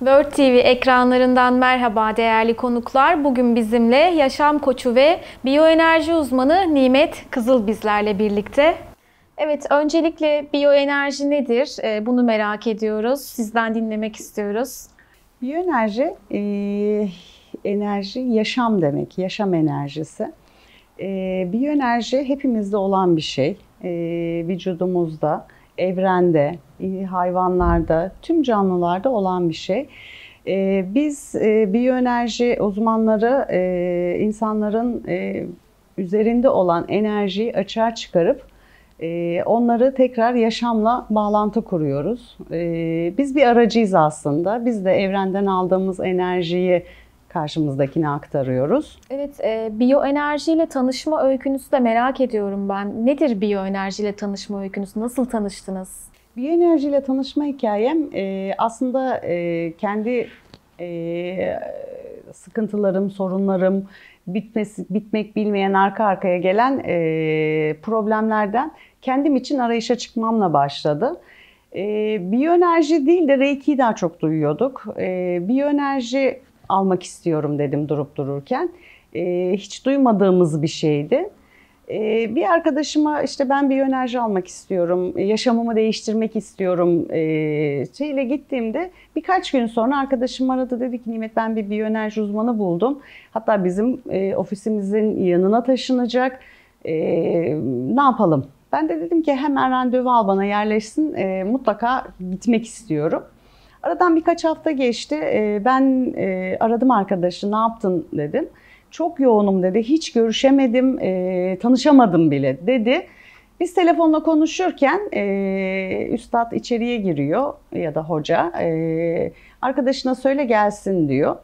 World TV ekranlarından merhaba değerli konuklar. Bugün bizimle yaşam koçu ve biyoenerji uzmanı Nimet Kızıl bizlerle birlikte. Evet, öncelikle biyoenerji nedir? Ee, bunu merak ediyoruz. Sizden dinlemek istiyoruz. Biyoenerji e, enerji yaşam demek, yaşam enerjisi. E, biyoenerji hepimizde olan bir şey. E, vücudumuzda, vücudumuzda evrende, e, hayvanlarda, tüm canlılarda olan bir şey. E, biz e, biyoenerji uzmanları insanların üzerinde olan enerjiyi açığa çıkarıp onları tekrar yaşamla bağlantı kuruyoruz. Biz bir aracıyız aslında. Biz de evrenden aldığımız enerjiyi karşımızdakine aktarıyoruz. Evet, e, biyoenerjiyle tanışma öykünüzü de merak ediyorum ben. Nedir biyoenerjiyle tanışma öykünüz? Nasıl tanıştınız? Biyoenerjiyle tanışma hikayem e, aslında e, kendi e, sıkıntılarım, sorunlarım, bitmesi, bitmek bilmeyen arka arkaya gelen e, problemlerden kendim için arayışa çıkmamla başladı. E, biyoenerji değil de Reiki'yi daha çok duyuyorduk. E, biyoenerji almak istiyorum dedim durup dururken. E, hiç duymadığımız bir şeydi. E, bir arkadaşıma işte ben bir enerji almak istiyorum, yaşamımı değiştirmek istiyorum e, şeyle gittiğimde birkaç gün sonra arkadaşım aradı dedi ki Nimet ben bir enerji uzmanı buldum. Hatta bizim e, ofisimizin yanına taşınacak. E, ne yapalım? Ben de dedim ki hemen randevu al bana yerleşsin. E, mutlaka gitmek istiyorum. Aradan birkaç hafta geçti. Ee, ben e, aradım arkadaşı ne yaptın dedim. Çok yoğunum dedi. Hiç görüşemedim, e, tanışamadım bile dedi. Biz telefonla konuşurken e, üstad içeriye giriyor ya da hoca. arkadaşına söyle gelsin diyor.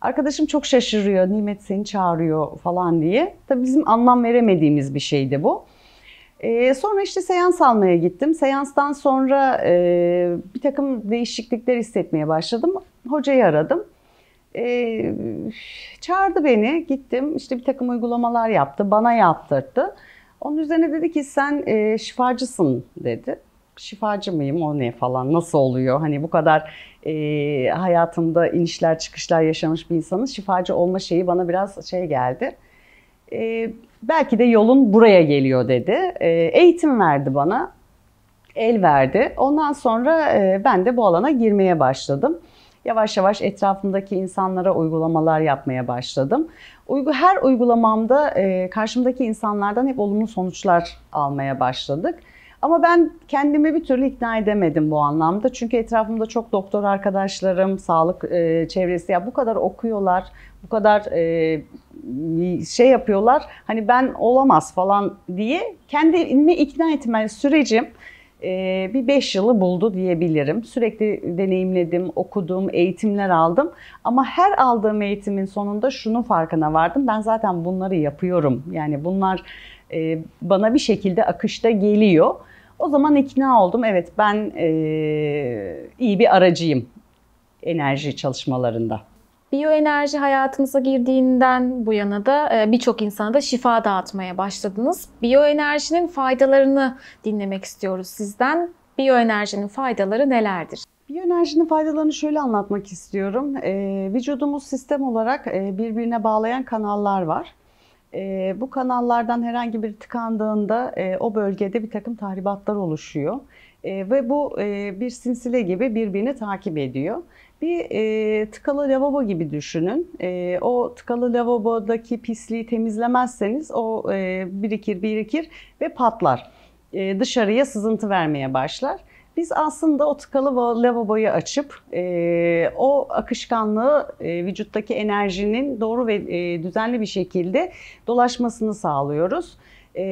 Arkadaşım çok şaşırıyor. Nimet seni çağırıyor falan diye. Tabii bizim anlam veremediğimiz bir şeydi bu. Ee, sonra işte seans almaya gittim. Seanstan sonra e, bir takım değişiklikler hissetmeye başladım. Hocayı aradım. E, çağırdı beni, gittim. İşte bir takım uygulamalar yaptı, bana yaptırdı. Onun üzerine dedi ki sen e, şifacısın dedi. Şifacı mıyım o ne falan nasıl oluyor? Hani bu kadar e, hayatımda inişler çıkışlar yaşamış bir insanın şifacı olma şeyi bana biraz şey geldi e, belki de yolun buraya geliyor dedi. E, eğitim verdi bana. El verdi. Ondan sonra e, ben de bu alana girmeye başladım. Yavaş yavaş etrafımdaki insanlara uygulamalar yapmaya başladım. Uygu her uygulamamda e, karşımdaki insanlardan hep olumlu sonuçlar almaya başladık. Ama ben kendimi bir türlü ikna edemedim bu anlamda. Çünkü etrafımda çok doktor arkadaşlarım, sağlık e, çevresi ya bu kadar okuyorlar, bu kadar e, şey yapıyorlar. Hani ben olamaz falan diye kendimi ikna etme sürecim e, bir beş yılı buldu diyebilirim. Sürekli deneyimledim, okudum, eğitimler aldım. Ama her aldığım eğitimin sonunda şunun farkına vardım. Ben zaten bunları yapıyorum. Yani bunlar e, bana bir şekilde akışta geliyor. O zaman ikna oldum. Evet ben e, iyi bir aracıyım enerji çalışmalarında. Biyoenerji hayatımıza girdiğinden bu yana da e, birçok insana da şifa dağıtmaya başladınız. Biyoenerjinin faydalarını dinlemek istiyoruz sizden. Biyoenerjinin faydaları nelerdir? Biyoenerjinin faydalarını şöyle anlatmak istiyorum. E, vücudumuz sistem olarak e, birbirine bağlayan kanallar var. E, bu kanallardan herhangi bir tıkandığında e, o bölgede bir takım tahribatlar oluşuyor. E, ve bu e, bir sinsile gibi birbirini takip ediyor. Bir e, tıkalı lavabo gibi düşünün. E, o tıkalı lavabodaki pisliği temizlemezseniz o e, birikir birikir ve patlar. E, dışarıya sızıntı vermeye başlar. Biz aslında o tıkalı lavaboyu açıp e, o akışkanlığı e, vücuttaki enerjinin doğru ve e, düzenli bir şekilde dolaşmasını sağlıyoruz. E,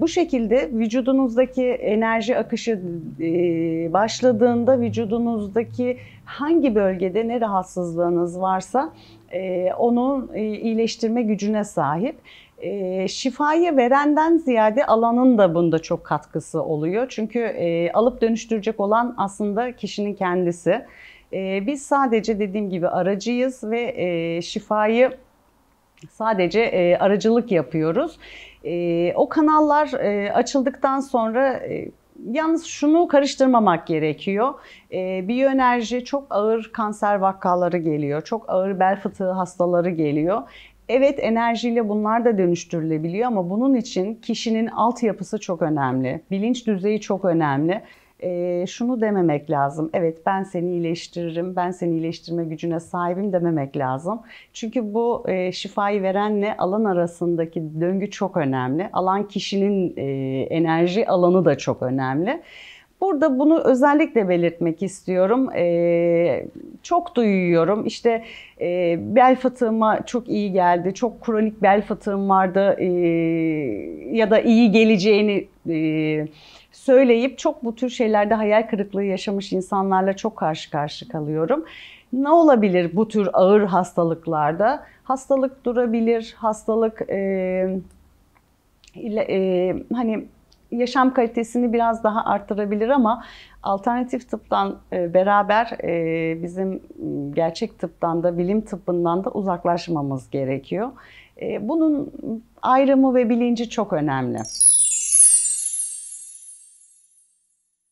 bu şekilde vücudunuzdaki enerji akışı e, başladığında vücudunuzdaki hangi bölgede ne rahatsızlığınız varsa e, onun e, iyileştirme gücüne sahip. E, şifayı verenden ziyade alanın da bunda çok katkısı oluyor. Çünkü e, alıp dönüştürecek olan aslında kişinin kendisi. E, biz sadece dediğim gibi aracıyız ve e, şifayı sadece e, aracılık yapıyoruz. E, o kanallar e, açıldıktan sonra... E, Yalnız şunu karıştırmamak gerekiyor. Ee, biyoenerji çok ağır kanser vakaları geliyor. Çok ağır bel fıtığı hastaları geliyor. Evet enerjiyle bunlar da dönüştürülebiliyor ama bunun için kişinin altyapısı çok önemli. Bilinç düzeyi çok önemli. E, şunu dememek lazım. Evet ben seni iyileştiririm, ben seni iyileştirme gücüne sahibim dememek lazım. Çünkü bu e, şifayı verenle alan arasındaki döngü çok önemli. Alan kişinin e, enerji alanı da çok önemli. Burada bunu özellikle belirtmek istiyorum. Ee, çok duyuyorum. İşte e, bel fıtığıma çok iyi geldi. Çok kronik bel fıtığım vardı. E, ya da iyi geleceğini e, söyleyip çok bu tür şeylerde hayal kırıklığı yaşamış insanlarla çok karşı karşı kalıyorum. Ne olabilir bu tür ağır hastalıklarda? Hastalık durabilir, hastalık e, ile, e, hani yaşam kalitesini biraz daha arttırabilir ama alternatif tıptan e, beraber e, bizim gerçek tıptan da bilim tıbbından da uzaklaşmamız gerekiyor. E, bunun ayrımı ve bilinci çok önemli.